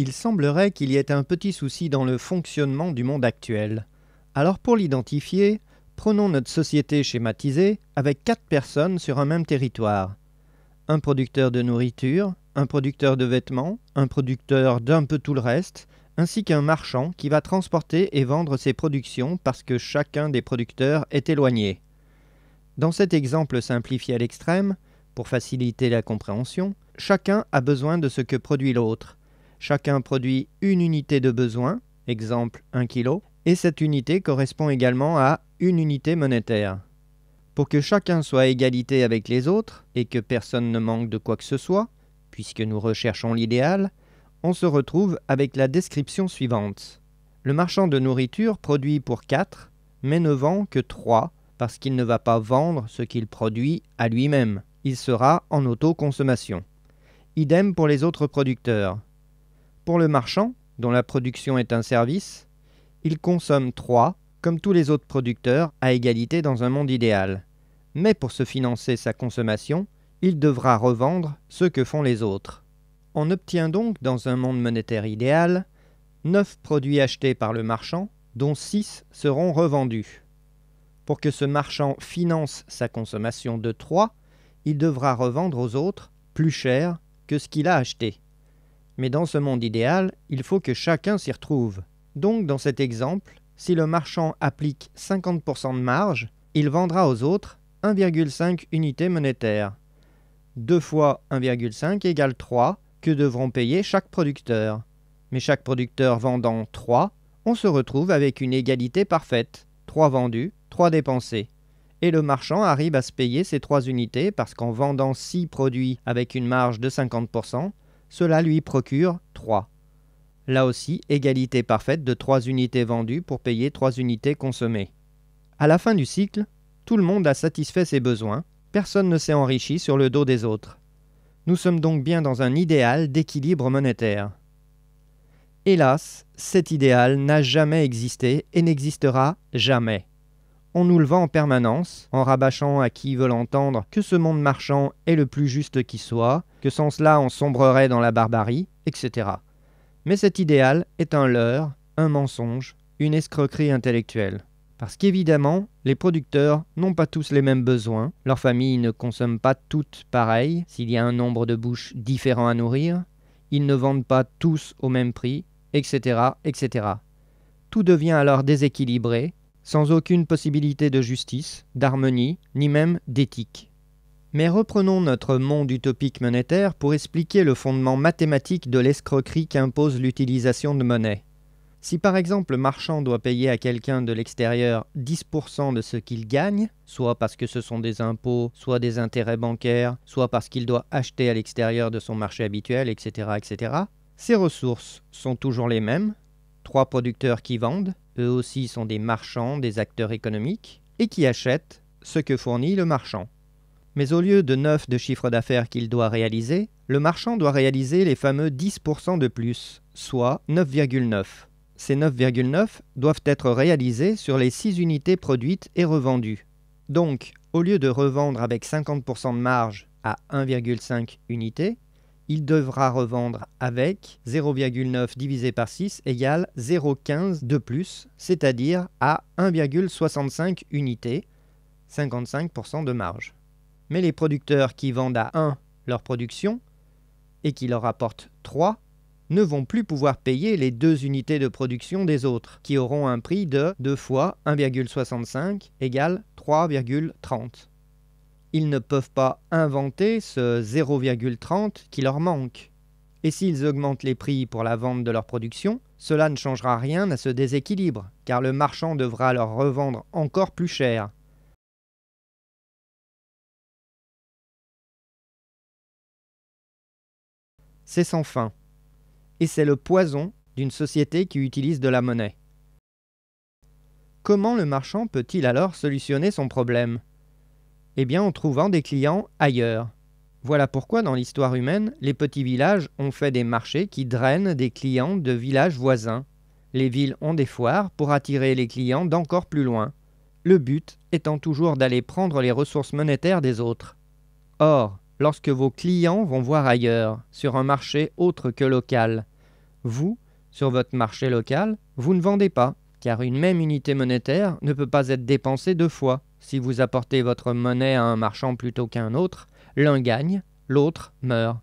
Il semblerait qu'il y ait un petit souci dans le fonctionnement du monde actuel. Alors pour l'identifier, prenons notre société schématisée avec quatre personnes sur un même territoire. Un producteur de nourriture, un producteur de vêtements, un producteur d'un peu tout le reste, ainsi qu'un marchand qui va transporter et vendre ses productions parce que chacun des producteurs est éloigné. Dans cet exemple simplifié à l'extrême, pour faciliter la compréhension, chacun a besoin de ce que produit l'autre, Chacun produit une unité de besoin, exemple 1 kg, et cette unité correspond également à une unité monétaire. Pour que chacun soit égalité avec les autres et que personne ne manque de quoi que ce soit, puisque nous recherchons l'idéal, on se retrouve avec la description suivante. Le marchand de nourriture produit pour 4, mais ne vend que 3, parce qu'il ne va pas vendre ce qu'il produit à lui-même. Il sera en autoconsommation. Idem pour les autres producteurs. Pour le marchand, dont la production est un service, il consomme 3, comme tous les autres producteurs, à égalité dans un monde idéal. Mais pour se financer sa consommation, il devra revendre ce que font les autres. On obtient donc, dans un monde monétaire idéal, 9 produits achetés par le marchand, dont 6 seront revendus. Pour que ce marchand finance sa consommation de 3, il devra revendre aux autres plus cher que ce qu'il a acheté. Mais dans ce monde idéal, il faut que chacun s'y retrouve. Donc dans cet exemple, si le marchand applique 50% de marge, il vendra aux autres 1,5 unités monétaires. 2 fois 1,5 égale 3 que devront payer chaque producteur. Mais chaque producteur vendant 3, on se retrouve avec une égalité parfaite. 3 vendus, 3 dépensés. Et le marchand arrive à se payer ces 3 unités parce qu'en vendant 6 produits avec une marge de 50%, cela lui procure 3. Là aussi, égalité parfaite de 3 unités vendues pour payer 3 unités consommées. À la fin du cycle, tout le monde a satisfait ses besoins, personne ne s'est enrichi sur le dos des autres. Nous sommes donc bien dans un idéal d'équilibre monétaire. Hélas, cet idéal n'a jamais existé et n'existera jamais on nous le vend en permanence, en rabâchant à qui veut l'entendre que ce monde marchand est le plus juste qui soit, que sans cela on sombrerait dans la barbarie, etc. Mais cet idéal est un leurre, un mensonge, une escroquerie intellectuelle. Parce qu'évidemment, les producteurs n'ont pas tous les mêmes besoins, leurs familles ne consomment pas toutes pareilles, s'il y a un nombre de bouches différents à nourrir, ils ne vendent pas tous au même prix, etc. etc. Tout devient alors déséquilibré, sans aucune possibilité de justice, d'harmonie, ni même d'éthique. Mais reprenons notre monde utopique monétaire pour expliquer le fondement mathématique de l'escroquerie qu'impose l'utilisation de monnaie. Si par exemple le marchand doit payer à quelqu'un de l'extérieur 10% de ce qu'il gagne, soit parce que ce sont des impôts, soit des intérêts bancaires, soit parce qu'il doit acheter à l'extérieur de son marché habituel, etc., etc., ses ressources sont toujours les mêmes, trois producteurs qui vendent, eux aussi sont des marchands, des acteurs économiques, et qui achètent ce que fournit le marchand. Mais au lieu de 9 de chiffre d'affaires qu'il doit réaliser, le marchand doit réaliser les fameux 10% de plus, soit 9,9. Ces 9,9 doivent être réalisés sur les 6 unités produites et revendues. Donc, au lieu de revendre avec 50% de marge à 1,5 unité, il devra revendre avec 0,9 divisé par 6 égale 0,15 de plus, c'est-à-dire à, 1,65 unités, 55% de marge. Mais les producteurs qui vendent à 1 leur production et qui leur apportent 3 ne vont plus pouvoir payer les deux unités de production des autres, qui auront un prix de 2 fois 1,65 égale 3,30. Ils ne peuvent pas inventer ce 0,30 qui leur manque. Et s'ils augmentent les prix pour la vente de leur production, cela ne changera rien à ce déséquilibre, car le marchand devra leur revendre encore plus cher. C'est sans fin. Et c'est le poison d'une société qui utilise de la monnaie. Comment le marchand peut-il alors solutionner son problème eh bien en trouvant des clients ailleurs. Voilà pourquoi dans l'histoire humaine, les petits villages ont fait des marchés qui drainent des clients de villages voisins. Les villes ont des foires pour attirer les clients d'encore plus loin, le but étant toujours d'aller prendre les ressources monétaires des autres. Or, lorsque vos clients vont voir ailleurs, sur un marché autre que local, vous, sur votre marché local, vous ne vendez pas, car une même unité monétaire ne peut pas être dépensée deux fois. Si vous apportez votre monnaie à un marchand plutôt qu'à un autre, l'un gagne, l'autre meurt.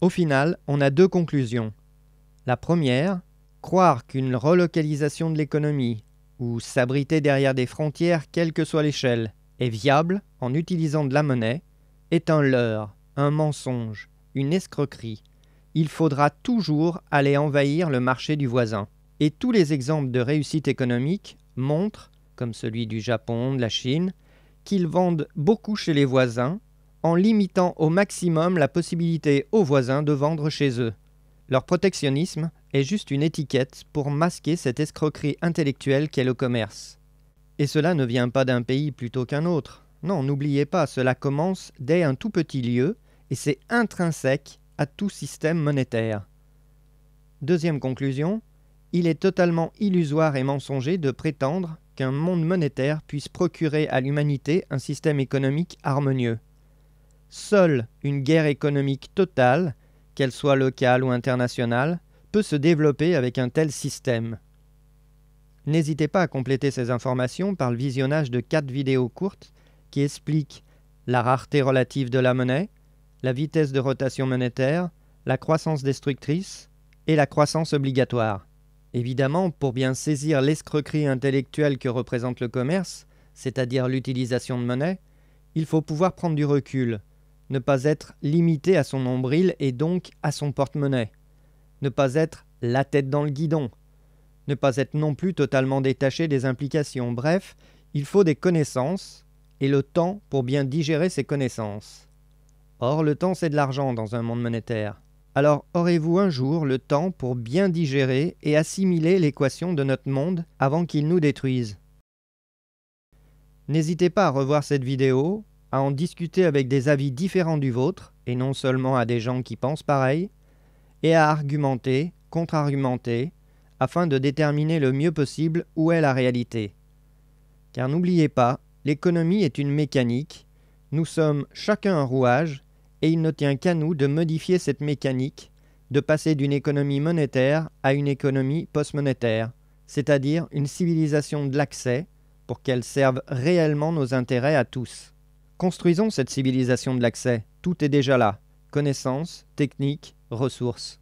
Au final, on a deux conclusions. La première, croire qu'une relocalisation de l'économie, ou s'abriter derrière des frontières quelle que soit l'échelle, est viable en utilisant de la monnaie, est un leurre, un mensonge, une escroquerie. Il faudra toujours aller envahir le marché du voisin. Et tous les exemples de réussite économique montrent, comme celui du Japon, de la Chine, qu'ils vendent beaucoup chez les voisins en limitant au maximum la possibilité aux voisins de vendre chez eux. Leur protectionnisme est juste une étiquette pour masquer cette escroquerie intellectuelle qu'est le commerce. Et cela ne vient pas d'un pays plutôt qu'un autre. Non, n'oubliez pas, cela commence dès un tout petit lieu et c'est intrinsèque à tout système monétaire. Deuxième conclusion, il est totalement illusoire et mensonger de prétendre qu'un monde monétaire puisse procurer à l'humanité un système économique harmonieux. Seule une guerre économique totale, qu'elle soit locale ou internationale, peut se développer avec un tel système. N'hésitez pas à compléter ces informations par le visionnage de quatre vidéos courtes qui expliquent la rareté relative de la monnaie, la vitesse de rotation monétaire, la croissance destructrice et la croissance obligatoire. Évidemment, pour bien saisir l'escroquerie intellectuelle que représente le commerce, c'est-à-dire l'utilisation de monnaie, il faut pouvoir prendre du recul, ne pas être limité à son nombril et donc à son porte-monnaie, ne pas être la tête dans le guidon, ne pas être non plus totalement détaché des implications. Bref, il faut des connaissances et le temps pour bien digérer ces connaissances. Or, le temps, c'est de l'argent dans un monde monétaire alors aurez-vous un jour le temps pour bien digérer et assimiler l'équation de notre monde avant qu'il nous détruise. N'hésitez pas à revoir cette vidéo, à en discuter avec des avis différents du vôtre, et non seulement à des gens qui pensent pareil, et à argumenter, contre-argumenter, afin de déterminer le mieux possible où est la réalité. Car n'oubliez pas, l'économie est une mécanique, nous sommes chacun un rouage et il ne tient qu'à nous de modifier cette mécanique, de passer d'une économie monétaire à une économie post-monétaire, c'est-à-dire une civilisation de l'accès pour qu'elle serve réellement nos intérêts à tous. Construisons cette civilisation de l'accès, tout est déjà là, connaissances, techniques, ressources.